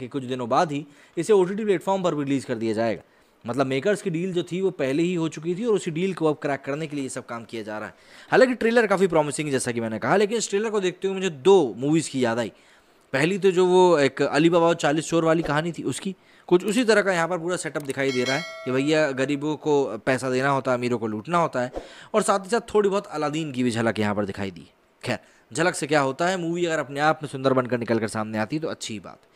कि कुछ दिनों बाद ही इसे ओ टी प्लेटफॉर्म पर रिलीज़ कर दिया जाएगा मतलब मेकर्स की डील जो थी वो पहले ही हो चुकी थी और उसी डील को अब क्रैक करने के लिए ये सब काम किया जा रहा है हालांकि ट्रेलर काफ़ी प्रॉमिसिंग है जैसा कि मैंने कहा लेकिन इस ट्रेलर को देखते हुए मुझे दो मूवीज़ की याद आई पहली तो जो वो एक अली बाबा चालीस चोर वाली कहानी थी उसकी कुछ उसी तरह का यहाँ पर पूरा सेटअप दिखाई दे रहा है कि भैया गरीबों को पैसा देना होता है अमीरों को लूटना होता है और साथ ही साथ थोड़ी बहुत अलादीन की भी झलक यहाँ पर दिखाई दी खैर झलक से क्या होता है मूवी अगर अपने आप में सुंदर बनकर निकल कर सामने आती तो अच्छी बात